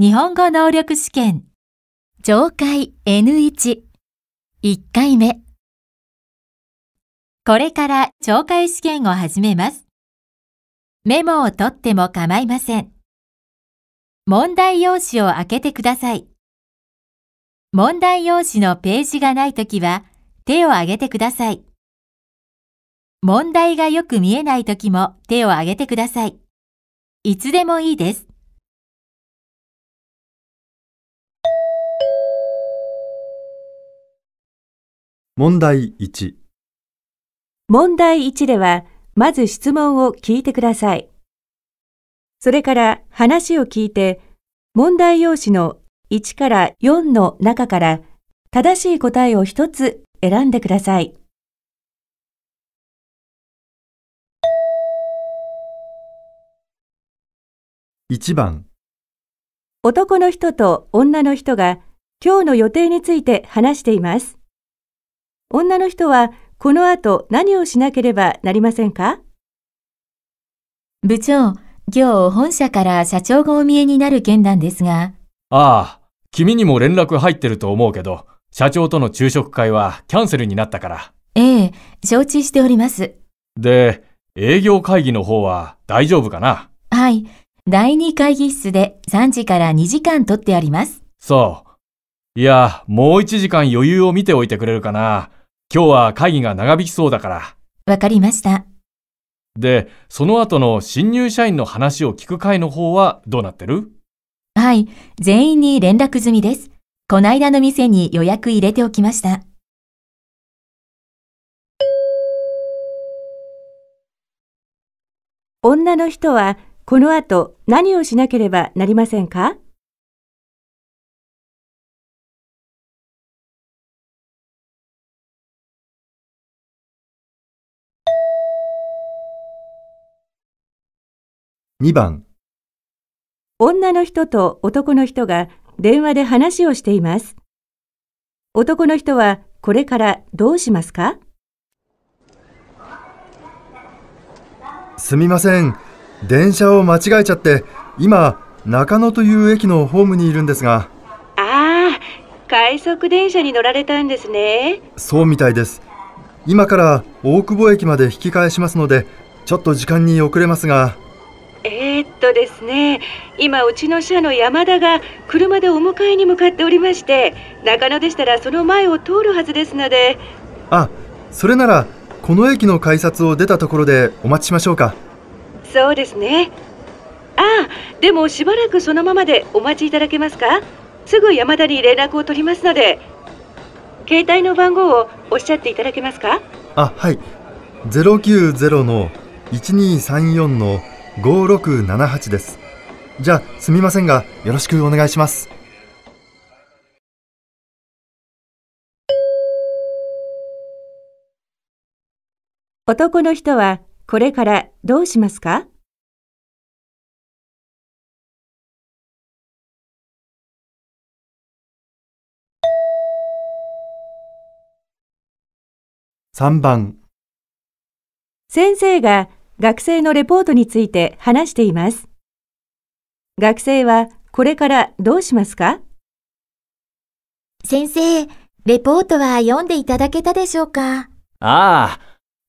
日本語能力試験上戒 N11 回目これから懲戒試験を始めます。メモを取っても構いません。問題用紙を開けてください。問題用紙のページがないときは手を挙げてください。問題がよく見えないときも手を挙げてください。いつでもいいです。問題1問題1では、まず質問を聞いてください。それから話を聞いて、問題用紙の1から4の中から正しい答えを1つ選んでください。1番男の人と女の人が今日の予定について話しています。女の人はこの後何をしなければなりませんか部長、今日本社から社長がお見えになる件なんですが。ああ、君にも連絡入ってると思うけど、社長との昼食会はキャンセルになったから。ええ、承知しております。で、営業会議の方は大丈夫かなはい、第2会議室で3時から2時間取ってあります。そう。いや、もう1時間余裕を見ておいてくれるかな。今日は会議が長引きそうだから。わかりました。で、その後の新入社員の話を聞く会の方はどうなってるはい、全員に連絡済みです。こないだの店に予約入れておきました。女の人はこの後何をしなければなりませんか2番女の人と男の人が電話で話をしています。男の人はこれからどうしますかすみません。電車を間違えちゃって、今、中野という駅のホームにいるんですが。ああ、快速電車に乗られたんですね。そうみたいです。今から大久保駅まで引き返しますので、ちょっと時間に遅れますが。えー、っとですね今うちの社の山田が車でお迎えに向かっておりまして中野でしたらその前を通るはずですのであそれならこの駅の改札を出たところでお待ちしましょうかそうですねああでもしばらくそのままでお待ちいただけますかすぐ山田に連絡を取りますので携帯の番号をおっしゃっていただけますかあはい090の1234の5678ですじゃあすみませんがよろしくお願いします男の人はこれからどうしますか3番先生が学生のレポートについて話しています。学生はこれからどうしますか先生、レポートは読んでいただけたでしょうかああ、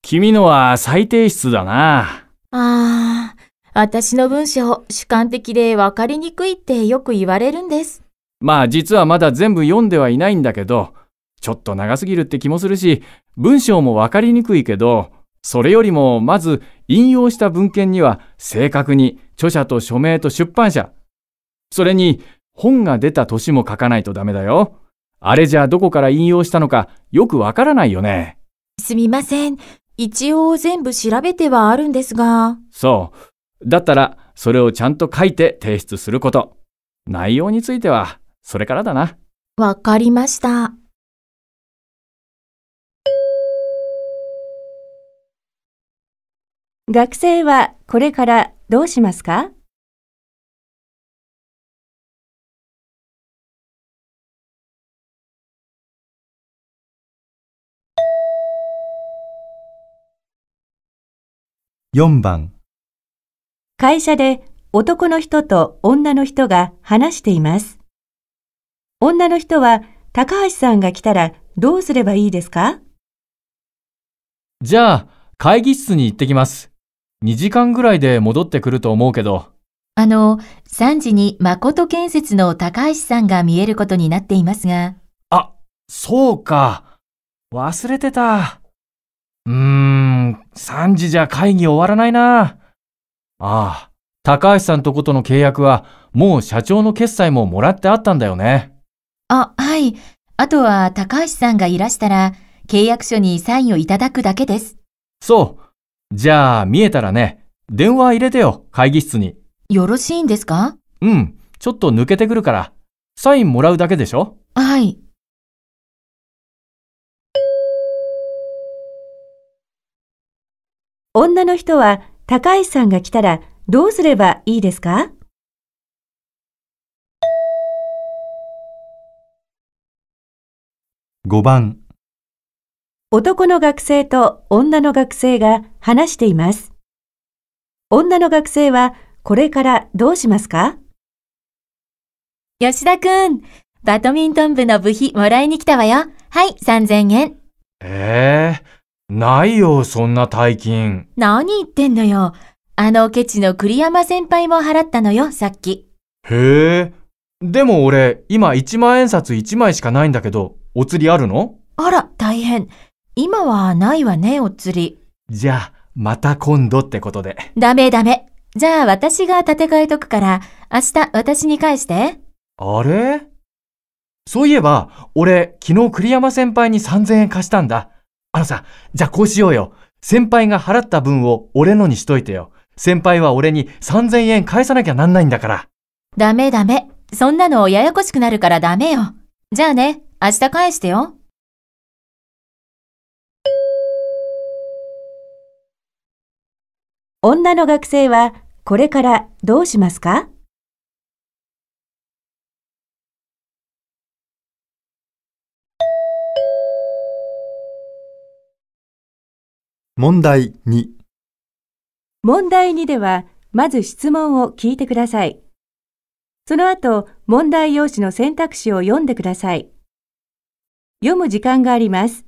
君のは再提出だな。ああ、私の文章、主観的で分かりにくいってよく言われるんです。まあ実はまだ全部読んではいないんだけど、ちょっと長すぎるって気もするし、文章も分かりにくいけど、それよりもまず引用した文献には正確に著者と署名と出版社、それに本が出た年も書かないとダメだよ。あれじゃどこから引用したのかよくわからないよね。すみません。一応全部調べてはあるんですが。そう。だったら、それをちゃんと書いて提出すること。内容については、それからだな。わかりました。学生はこれからどうしますか4番会社で男の人と女の人が話しています。女の人は高橋さんが来たらどうすればいいですかじゃあ会議室に行ってきます。2時間ぐらいで戻ってくると思うけど。あの、3時に誠建設の高橋さんが見えることになっていますが。あ、そうか。忘れてた。うーん、3時じゃ会議終わらないな。ああ、高橋さんとことの契約は、もう社長の決済ももらってあったんだよね。あ、はい。あとは高橋さんがいらしたら、契約書にサインをいただくだけです。そう。じゃあ、見えたらね、電話入れてよ、会議室に。よろしいんですかうん、ちょっと抜けてくるから。サインもらうだけでしょはい。女の人は、高橋さんが来たら、どうすればいいですか5番男の学生と女の学生が話しています。女の学生はこれからどうしますか吉田くん、バドミントン部の部費もらいに来たわよ。はい、3000円。ええー、ないよ、そんな大金。何言ってんのよ。あのケチの栗山先輩も払ったのよ、さっき。へえ。でも俺、今1万円札1枚しかないんだけど、お釣りあるのあら、大変。今はないわね、お釣り。じゃあ、また今度ってことで。ダメダメ。じゃあ私が立て替えとくから、明日私に返して。あれそういえば、俺、昨日栗山先輩に3000円貸したんだ。あのさ、じゃあこうしようよ。先輩が払った分を俺のにしといてよ。先輩は俺に3000円返さなきゃなんないんだから。ダメダメ。そんなのややこしくなるからダメよ。じゃあね、明日返してよ。女の学生はこれからどうしますか問題2問題2ではまず質問を聞いてください。その後問題用紙の選択肢を読んでください。読む時間があります。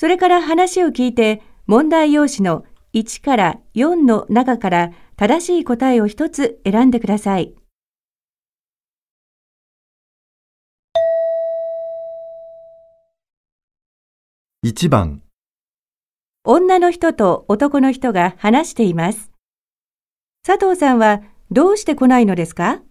それから話を聞いて問題用紙の1から4の中から正しい答えを1つ選んでください。1番女の人と男の人が話しています。佐藤さんはどうして来ないのですか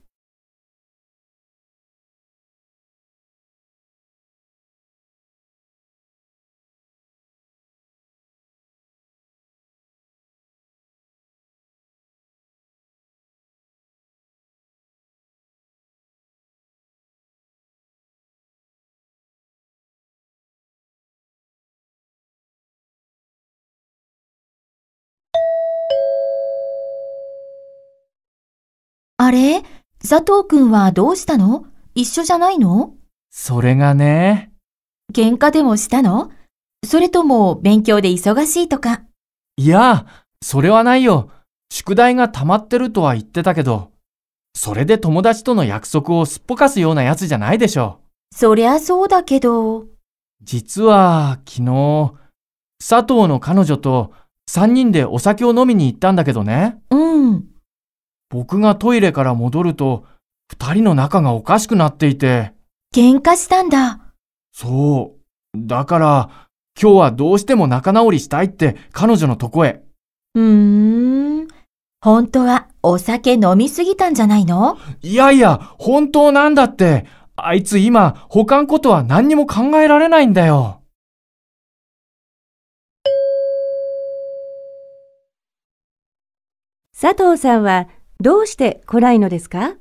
あれ佐藤くんはどうしたの一緒じゃないのそれがね。喧嘩でもしたのそれとも勉強で忙しいとか。いや、それはないよ。宿題が溜まってるとは言ってたけど、それで友達との約束をすっぽかすようなやつじゃないでしょ。そりゃそうだけど。実は、昨日、佐藤の彼女と3人でお酒を飲みに行ったんだけどね。うん。僕がトイレから戻ると、二人の仲がおかしくなっていて。喧嘩したんだ。そう。だから、今日はどうしても仲直りしたいって彼女のとこへ。うーん。本当はお酒飲みすぎたんじゃないのいやいや、本当なんだって。あいつ今、他んことは何にも考えられないんだよ。佐藤さんはどうして来ないのですか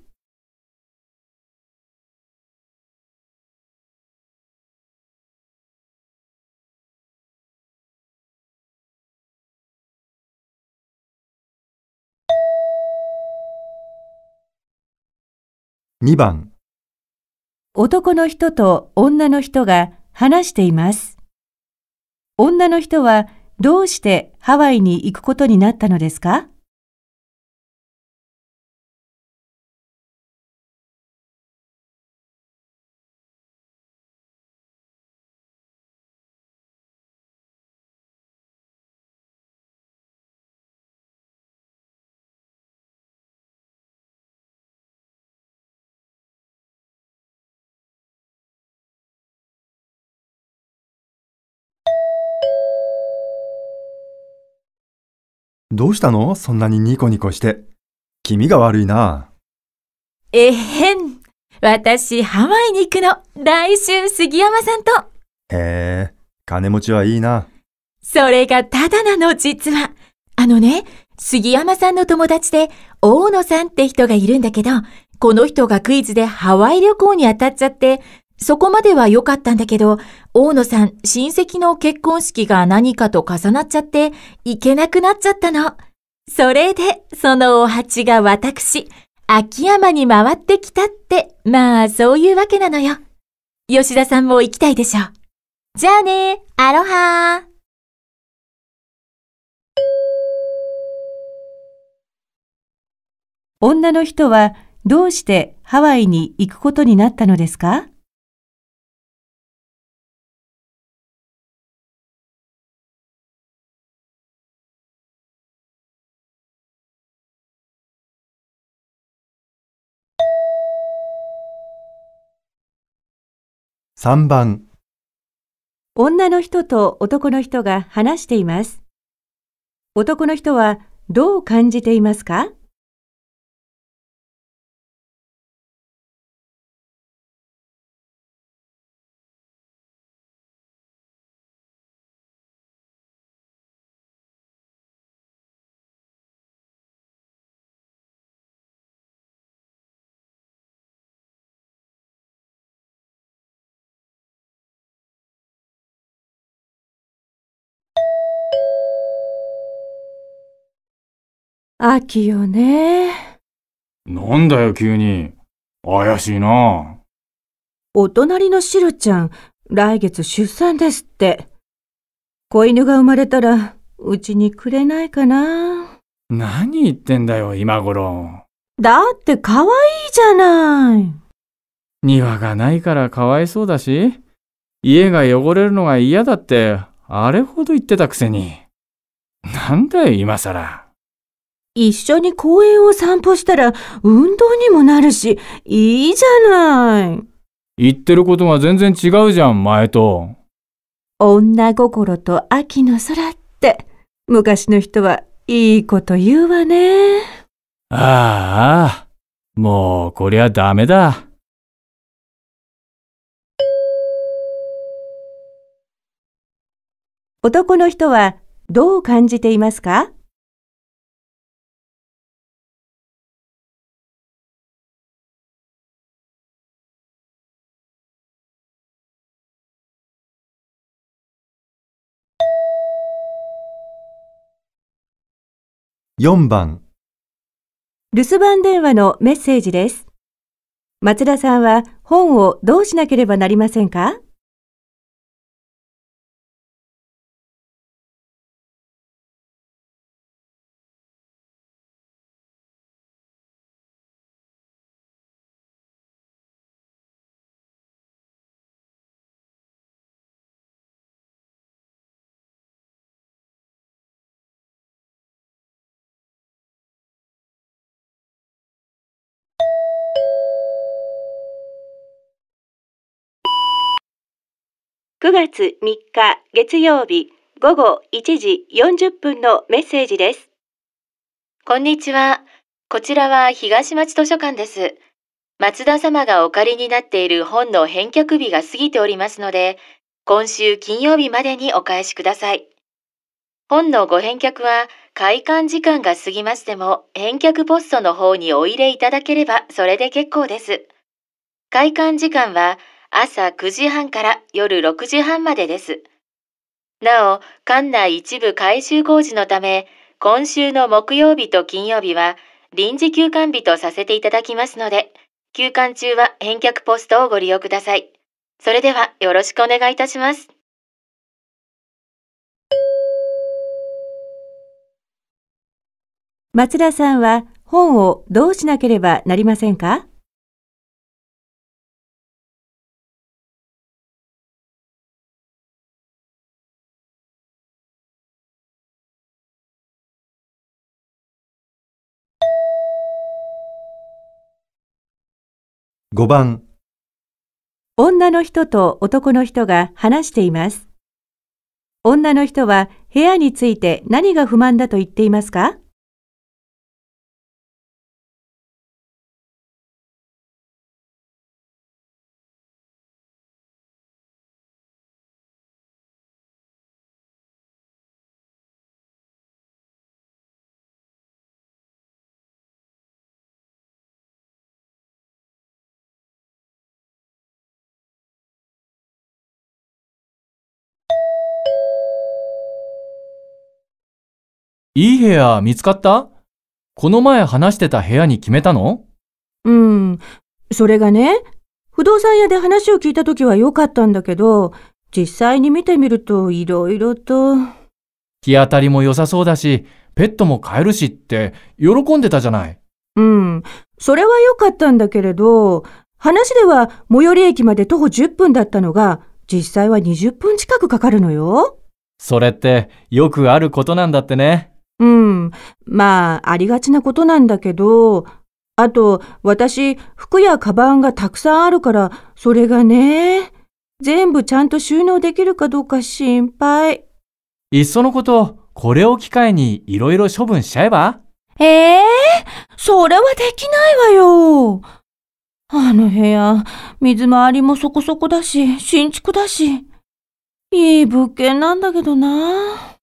2番男の人と女の人が話しています。女の人はどうしてハワイに行くことになったのですかどうしたのそんなにニコニコして。気味が悪いな。えへん。私、ハワイに行くの。来週、杉山さんと。へえ、金持ちはいいな。それがただなの、実は。あのね、杉山さんの友達で、大野さんって人がいるんだけど、この人がクイズでハワイ旅行に当たっちゃって、そこまでは良かったんだけど、大野さん、親戚の結婚式が何かと重なっちゃって、行けなくなっちゃったの。それで、そのお鉢が私、秋山に回ってきたって、まあ、そういうわけなのよ。吉田さんも行きたいでしょ。う。じゃあね、アロハー。女の人はどうしてハワイに行くことになったのですか3番女の人と男の人が話しています。男の人はどう感じていますか秋よね。なんだよ急に。怪しいな。お隣のシロちゃん、来月出産ですって。子犬が生まれたら、うちにくれないかな。何言ってんだよ、今頃。だって可愛いじゃない。庭がないからかわいそうだし、家が汚れるのが嫌だって、あれほど言ってたくせに。なんだよ、今更。一緒に公園を散歩したら運動にもなるし、いいじゃない。言ってることが全然違うじゃん、前と。女心と秋の空って、昔の人はいいこと言うわね。ああ、もうこりゃダメだ。男の人はどう感じていますか4番留守番電話のメッセージです。松田さんは本をどうしなければなりませんか9月3日月曜日午後1時40分のメッセージです。こんにちは。こちらは東町図書館です。松田様がお借りになっている本の返却日が過ぎておりますので、今週金曜日までにお返しください。本のご返却は開館時間が過ぎましても返却ポストの方にお入れいただければそれで結構です。開館時間は朝9時半から夜6時半までです。なお、館内一部改修工事のため、今週の木曜日と金曜日は臨時休館日とさせていただきますので、休館中は返却ポストをご利用ください。それではよろしくお願いいたします。松田さんは本をどうしなければなりませんか5番女の人と男の人が話しています。女の人は部屋について何が不満だと言っていますかいい部屋見つかったこの前話してた部屋に決めたのうん。それがね、不動産屋で話を聞いた時は良かったんだけど、実際に見てみると色々と。日当たりも良さそうだし、ペットも飼えるしって喜んでたじゃない。うん。それは良かったんだけれど、話では最寄り駅まで徒歩10分だったのが、実際は20分近くかかるのよ。それってよくあることなんだってね。うん、まあ、ありがちなことなんだけど、あと、私、服やカバンがたくさんあるから、それがね、全部ちゃんと収納できるかどうか心配。いっそのこと、これを機会にいろいろ処分しちゃえばええー、それはできないわよ。あの部屋、水回りもそこそこだし、新築だし、いい物件なんだけどな。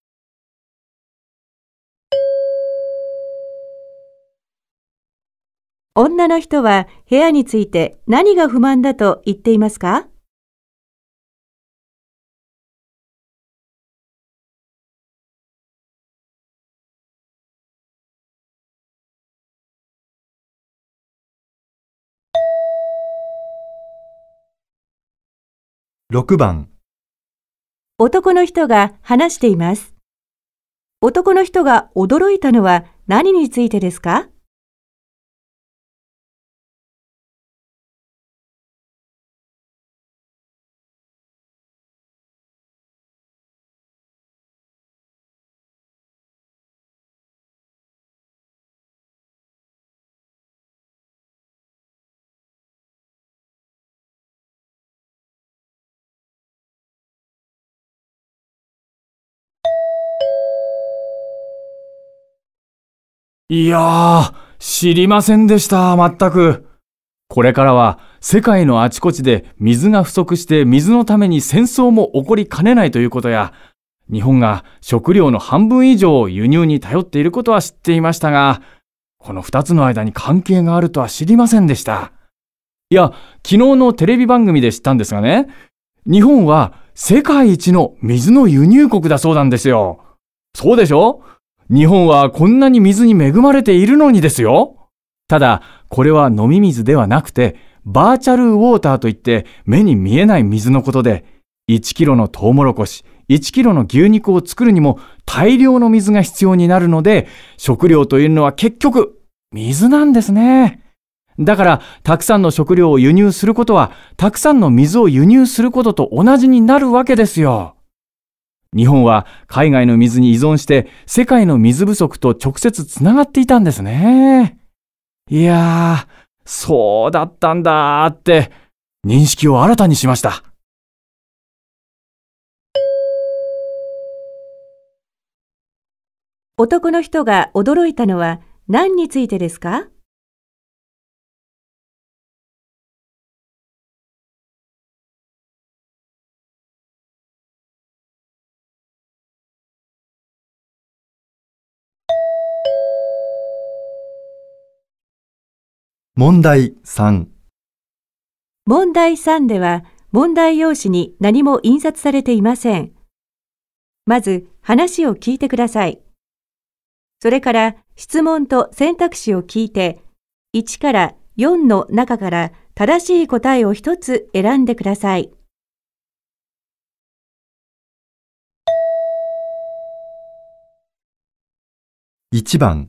女の人は部屋について何が不満だと言っていますか6番男の人が話しています。男の人が驚いたのは何についてですかいやー、知りませんでした、全く。これからは世界のあちこちで水が不足して水のために戦争も起こりかねないということや、日本が食料の半分以上を輸入に頼っていることは知っていましたが、この2つの間に関係があるとは知りませんでした。いや、昨日のテレビ番組で知ったんですがね、日本は世界一の水の輸入国だそうなんですよ。そうでしょ日本はこんなに水に恵まれているのにですよ。ただ、これは飲み水ではなくて、バーチャルウォーターといって目に見えない水のことで、1キロのトウモロコシ、1キロの牛肉を作るにも大量の水が必要になるので、食料というのは結局、水なんですね。だから、たくさんの食料を輸入することは、たくさんの水を輸入することと同じになるわけですよ。日本は海外の水に依存して世界の水不足と直接つながっていたんですね。いやー、そうだったんだーって認識を新たにしました。男の人が驚いたのは何についてですか問題3問題3では問題用紙に何も印刷されていません。まず話を聞いてください。それから質問と選択肢を聞いて1から4の中から正しい答えを一つ選んでください。1番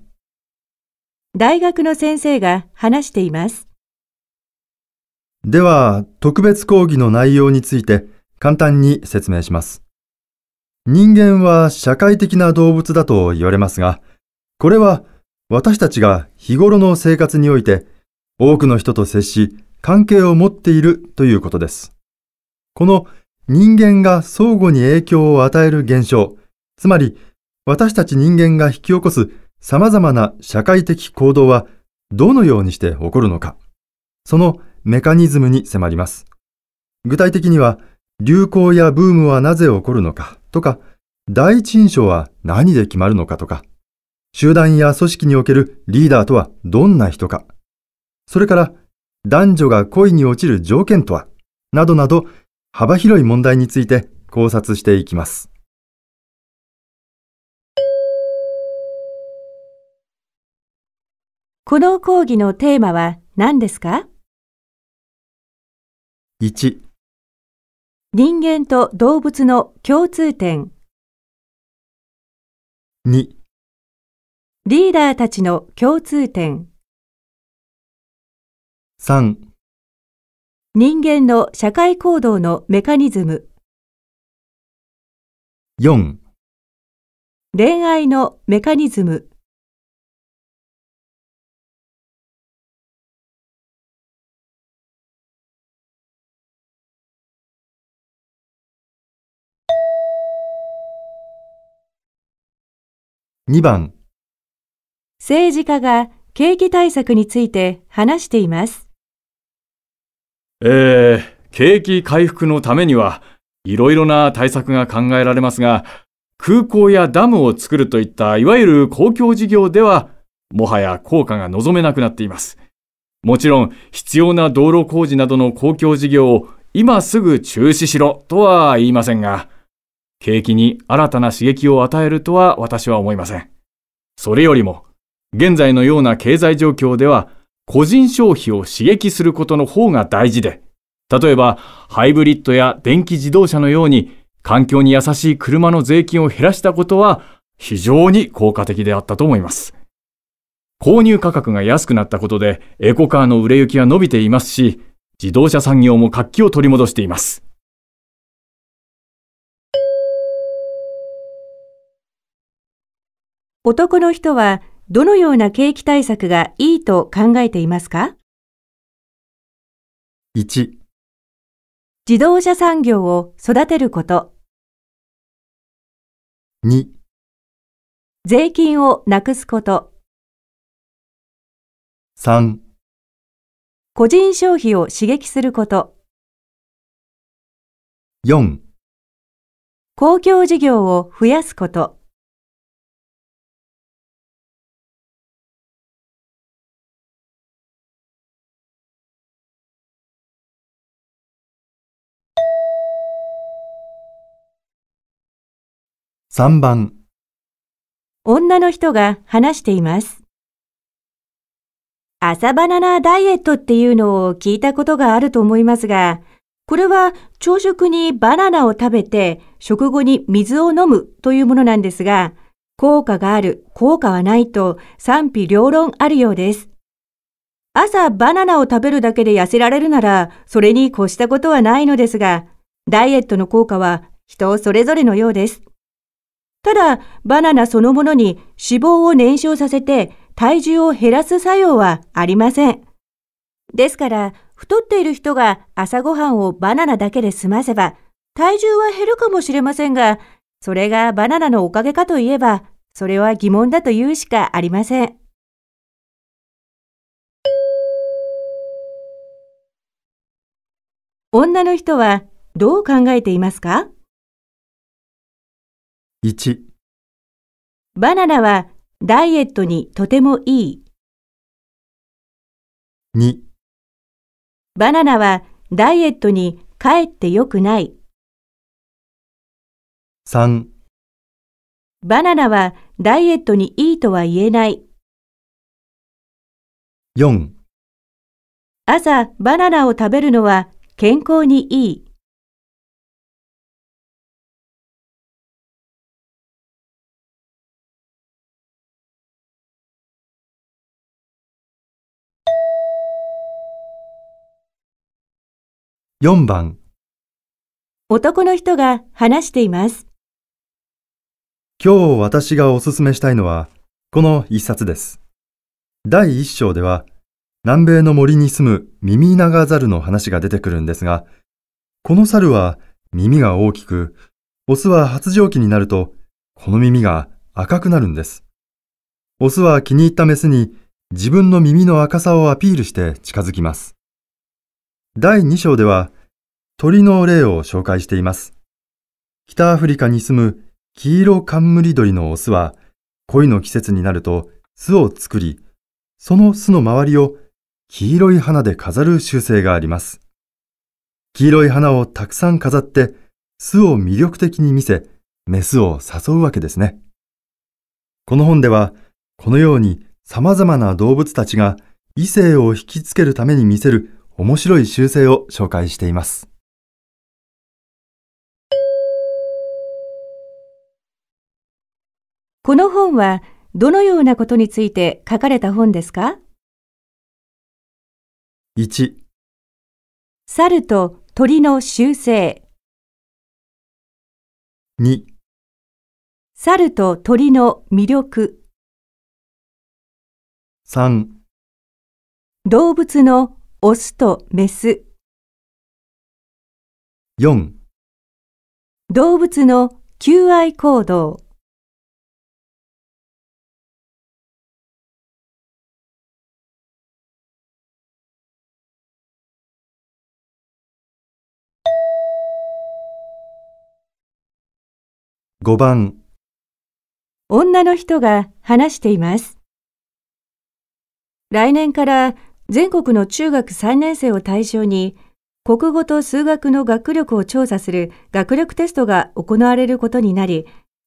大学の先生が話しています。では、特別講義の内容について簡単に説明します。人間は社会的な動物だと言われますが、これは私たちが日頃の生活において多くの人と接し関係を持っているということです。この人間が相互に影響を与える現象、つまり私たち人間が引き起こす様々な社会的行動はどのようにして起こるのか、そのメカニズムに迫ります。具体的には、流行やブームはなぜ起こるのかとか、第一印象は何で決まるのかとか、集団や組織におけるリーダーとはどんな人か、それから男女が恋に落ちる条件とは、などなど幅広い問題について考察していきます。この講義のテーマは何ですか ?1 人間と動物の共通点2リーダーたちの共通点3人間の社会行動のメカニズム4恋愛のメカニズム2番政治家が景気対策について話しています。えー、景気回復のためには、いろいろな対策が考えられますが、空港やダムを作るといったいわゆる公共事業では、もはや効果が望めなくなっています。もちろん、必要な道路工事などの公共事業を今すぐ中止しろとは言いませんが、景気に新たな刺激を与えるとは私は思いません。それよりも、現在のような経済状況では、個人消費を刺激することの方が大事で、例えば、ハイブリッドや電気自動車のように、環境に優しい車の税金を減らしたことは、非常に効果的であったと思います。購入価格が安くなったことで、エコカーの売れ行きは伸びていますし、自動車産業も活気を取り戻しています。男の人はどのような景気対策がいいと考えていますか ?1 自動車産業を育てること2税金をなくすこと3個人消費を刺激すること4公共事業を増やすこと3番女の人が話しています。朝バナナダイエットっていうのを聞いたことがあると思いますが、これは朝食にバナナを食べて食後に水を飲むというものなんですが、効果がある、効果はないと賛否両論あるようです。朝バナナを食べるだけで痩せられるなら、それに越したことはないのですが、ダイエットの効果は人それぞれのようです。ただ、バナナそのものに脂肪を燃焼させて体重を減らす作用はありません。ですから、太っている人が朝ごはんをバナナだけで済ませば、体重は減るかもしれませんが、それがバナナのおかげかといえば、それは疑問だと言うしかありません。女の人はどう考えていますか1バナナはダイエットにとてもいい。2バナナはダイエットにかえってよくない。3バナナはダイエットにいいとは言えない。4朝バナナを食べるのは健康にいい。4番男の人が話しています。今日私がおすすめしたいのは、この一冊です。第1章では、南米の森に住むミミナガザルの話が出てくるんですが、この猿は耳が大きく、オスは発情期になると、この耳が赤くなるんです。オスは気に入ったメスに自分の耳の赤さをアピールして近づきます。第2章では鳥の例を紹介しています。北アフリカに住む黄色カンムリ鳥のオスは恋の季節になると巣を作り、その巣の周りを黄色い花で飾る習性があります。黄色い花をたくさん飾って巣を魅力的に見せ、メスを誘うわけですね。この本ではこのように様々な動物たちが異性を引きつけるために見せる面白い習性を紹介しています。この本はどのようなことについて書かれた本ですか ?1 猿と鳥の習性2猿と鳥の魅力3動物のオスとメス4動物の求愛行動5番女の人が話しています来年から全国の中学3年生を対象に、国語と数学の学力を調査する学力テストが行われることになり、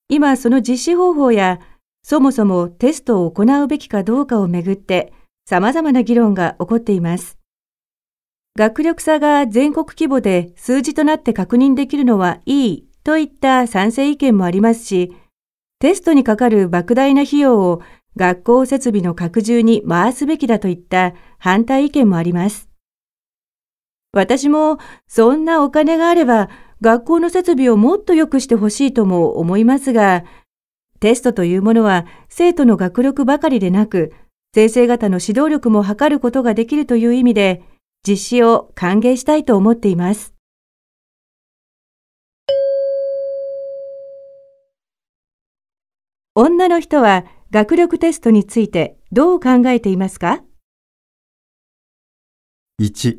今その実施方法や、そもそもテストを行うべきかどうかをめぐって、様々な議論が起こっています。学力差が全国規模で数字となって確認できるのはいいといった賛成意見もありますし、テストにかかる莫大な費用を学校設備の拡充に回すべきだといった反対意見もあります。私もそんなお金があれば学校の設備をもっと良くしてほしいとも思いますが、テストというものは生徒の学力ばかりでなく、先生方の指導力も測ることができるという意味で、実施を歓迎したいと思っています。女の人は学力テストについてどう考えていますか ?1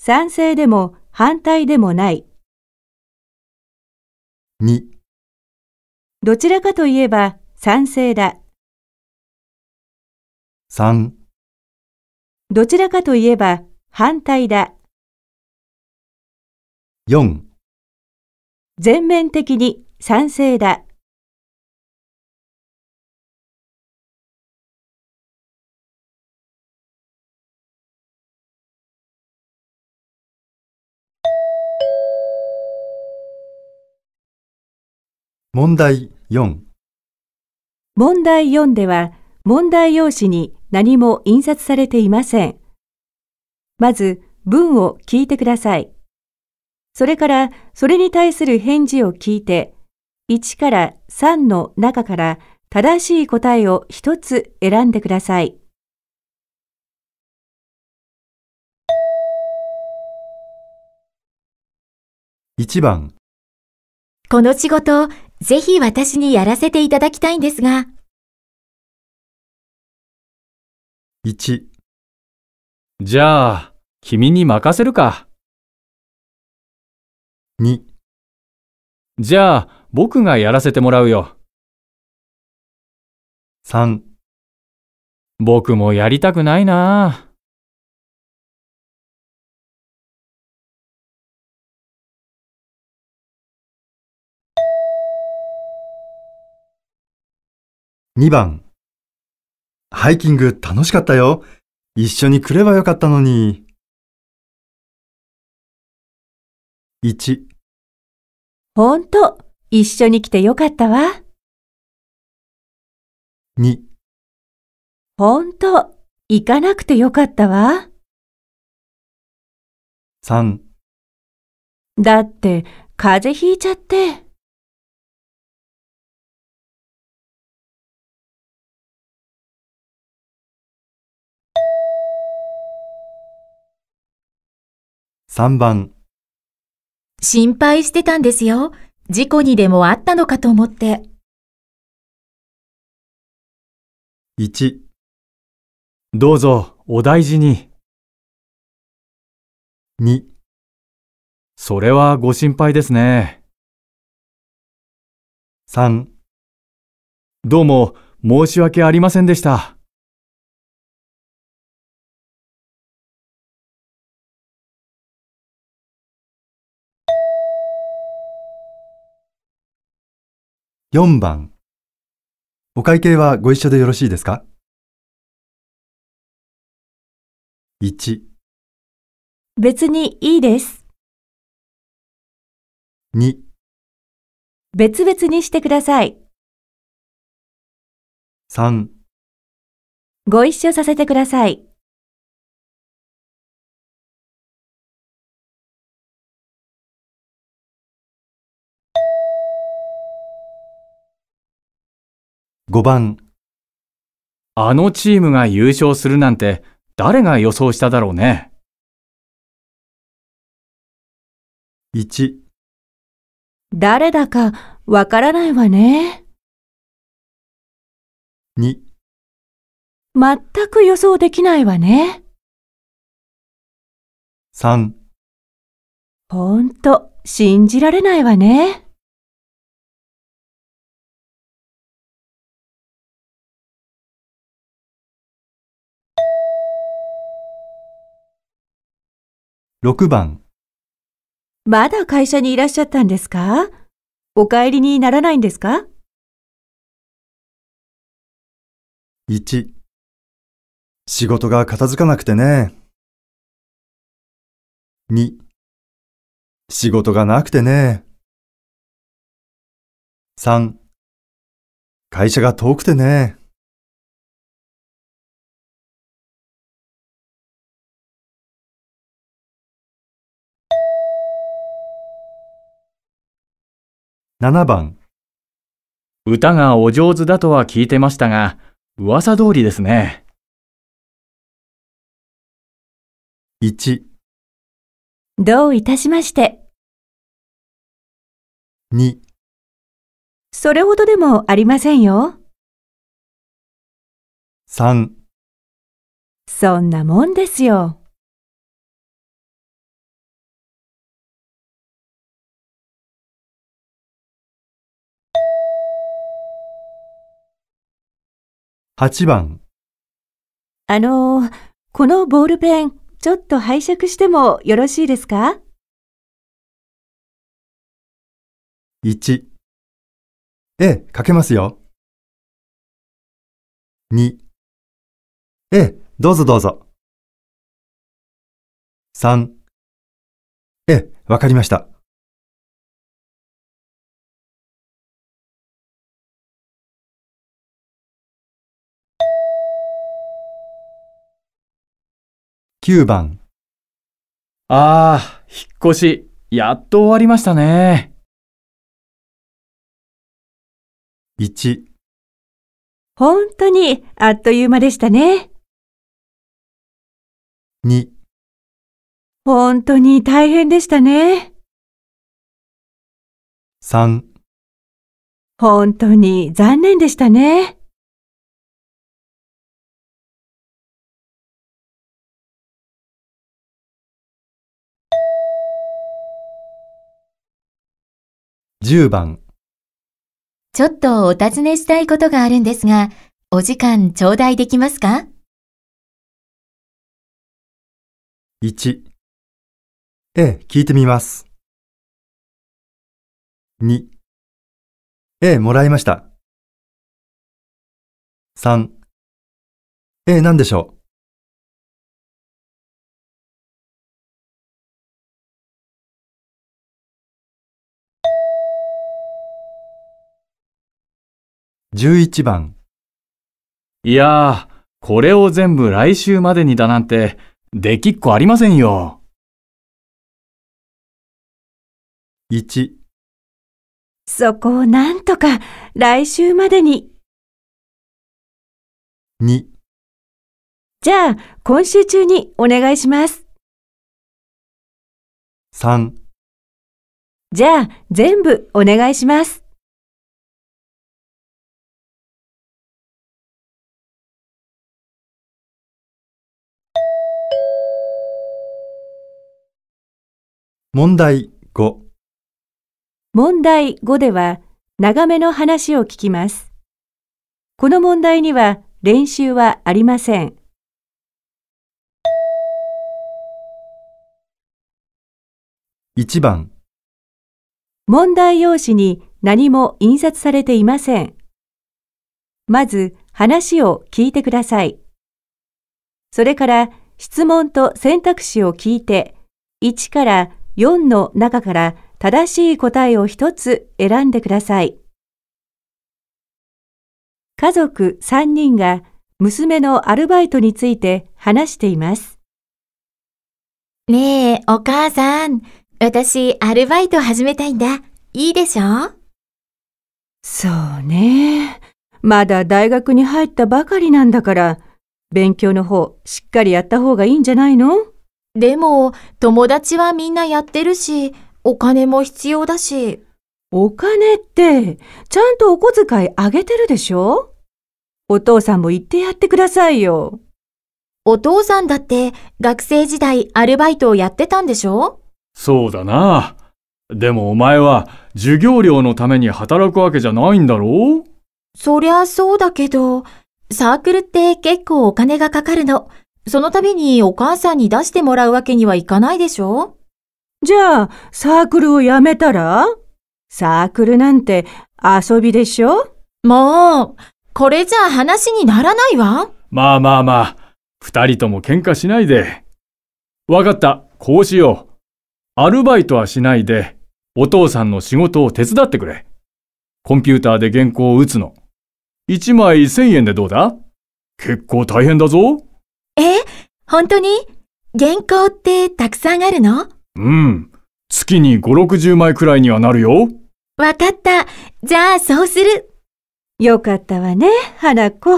賛成でも反対でもない 2, どちらかといえば賛成だ3どちらかといえば反対だ4全面的に賛成だ問題4問題4では問題用紙に何も印刷されていません。まず文を聞いてください。それからそれに対する返事を聞いて1から3の中から正しい答えを1つ選んでください。1番この仕事ぜひ私にやらせていただきたいんですが。1じゃあ、君に任せるか。2じゃあ、僕がやらせてもらうよ。3僕もやりたくないなぁ。2番ハイキング楽しかったよ。一緒に来ればよかったのに。1ほんと、一緒に来てよかったわ。2ほんと、行かなくてよかったわ。3だって、風邪ひいちゃって。3番心配してたんですよ。事故にでもあったのかと思って。1どうぞお大事に。2それはご心配ですね。3どうも申し訳ありませんでした。4番お会計はご一緒でよろしいですか ?1 別にいいです。2別々にしてください。3ご一緒させてください。5番あのチームが優勝するなんて誰が予想しただろうね。1誰だかわからないわね。2全く予想できないわね。3ほんと信じられないわね。6番まだ会社にいらっしゃったんですかお帰りにならないんですか ?1 仕事が片付かなくてね。2仕事がなくてね。3会社が遠くてね。7番歌がお上手だとは聞いてましたが、噂通りですね。1どういたしまして。2それほどでもありませんよ。3そんなもんですよ。8番あのー、このボールペン、ちょっと拝借してもよろしいですか ?1 え、書けますよ。2え、どうぞどうぞ。3え、わかりました。9番ああ、引っ越し、やっと終わりましたね。1本当にあっという間でしたね。2本当に大変でしたね。3本当に残念でしたね。10番ちょっとお尋ねしたいことがあるんですが、お時間頂戴できますか ?1 ええ、聞いてみます。2ええ、もらいました。3ええ、何でしょう11番いやー、これを全部来週までにだなんて、できっこありませんよ。1そこをなんとか来週までに。2じゃあ今週中にお願いします。3じゃあ全部お願いします。問題5問題5では長めの話を聞きます。この問題には練習はありません。1番問題用紙に何も印刷されていません。まず話を聞いてください。それから質問と選択肢を聞いて1から4の中から正しい答えを1つ選んでください。家族3人が娘のアルバイトについて話しています。ねえ、お母さん、私アルバイト始めたいんだ。いいでしょそうね。まだ大学に入ったばかりなんだから、勉強の方しっかりやった方がいいんじゃないのでも、友達はみんなやってるし、お金も必要だし。お金って、ちゃんとお小遣いあげてるでしょお父さんも言ってやってくださいよ。お父さんだって学生時代アルバイトをやってたんでしょそうだな。でもお前は授業料のために働くわけじゃないんだろそりゃそうだけど、サークルって結構お金がかかるの。その度にお母さんに出してもらうわけにはいかないでしょじゃあ、サークルをやめたらサークルなんて遊びでしょもう、これじゃ話にならないわ。まあまあまあ、二人とも喧嘩しないで。わかった、こうしよう。アルバイトはしないで、お父さんの仕事を手伝ってくれ。コンピューターで原稿を打つの。一枚千円でどうだ結構大変だぞ。え本当に原稿ってたくさんあるのうん。月に5、60枚くらいにはなるよ。わかった。じゃあ、そうする。よかったわね、花子。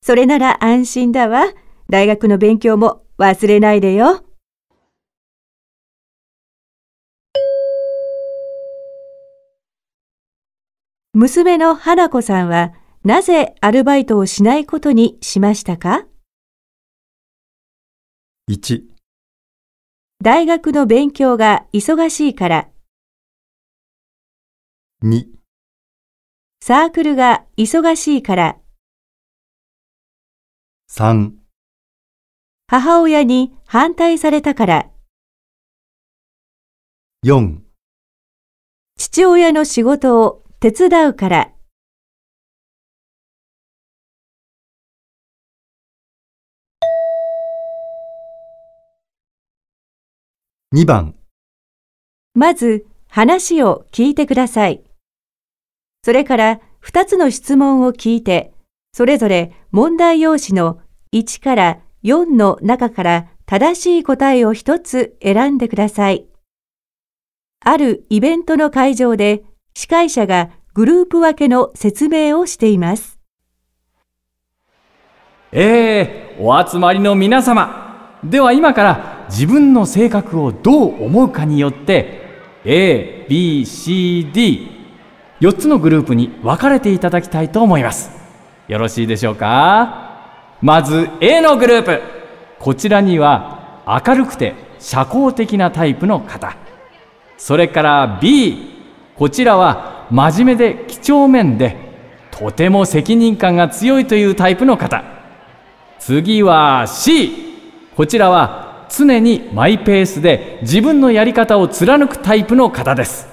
それなら安心だわ。大学の勉強も忘れないでよ。娘の花子さんは、なぜアルバイトをしないことにしましたか1大学の勉強が忙しいから2サークルが忙しいから3母親に反対されたから4父親の仕事を手伝うから2番まず話を聞いてください。それから2つの質問を聞いて、それぞれ問題用紙の1から4の中から正しい答えを1つ選んでください。あるイベントの会場で司会者がグループ分けの説明をしています。えー、お集まりの皆様。では今から自分の性格をどう思うかによって ABCD4 つのグループに分かれていただきたいと思いますよろしいでしょうかまず A のグループこちらには明るくて社交的なタイプの方それから B こちらは真面目で几帳面でとても責任感が強いというタイプの方次は C こちらは常にマイペースで自分のやり方を貫くタイプの方です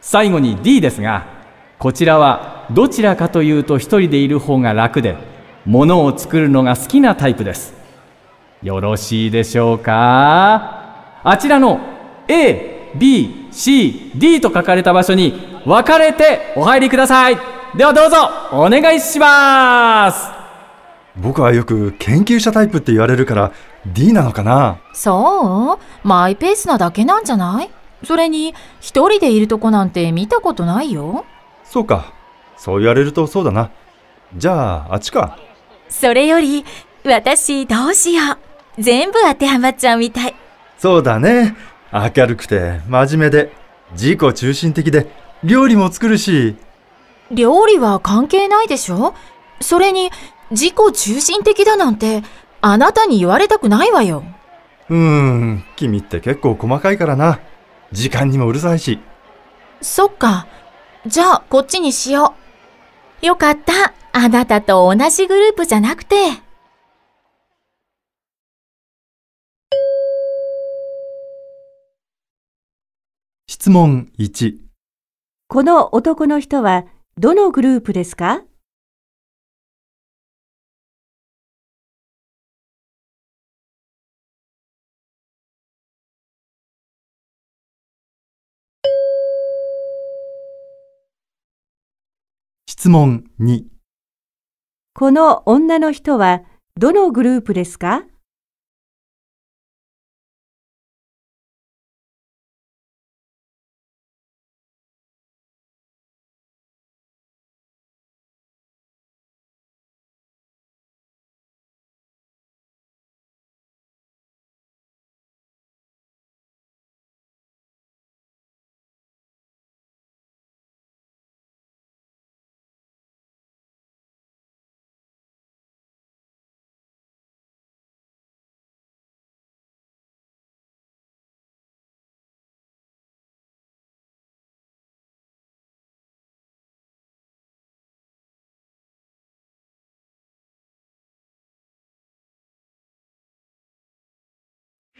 最後に D ですがこちらはどちらかというと一人でいる方が楽で物を作るのが好きなタイプですよろしいでしょうかあちらの ABCD と書かれた場所に分かれてお入りくださいではどうぞお願いします僕はよく研究者タイプって言われるから D なのかなそうマイペースなだけなんじゃないそれに一人でいるとこなんて見たことないよそうかそう言われるとそうだなじゃああっちかそれより私どうしよう全部当てはまっちゃうみたいそうだね明るくて真面目で自己中心的で料理も作るし料理は関係ないでしょそれに自己中心的だなんてあなたに言われたくないわよ。うーん、君って結構細かいからな。時間にもうるさいし。そっか。じゃあ、こっちにしよう。よかった。あなたと同じグループじゃなくて。質問1。この男の人はどのグループですか質問2この女の人はどのグループですか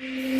Yeah.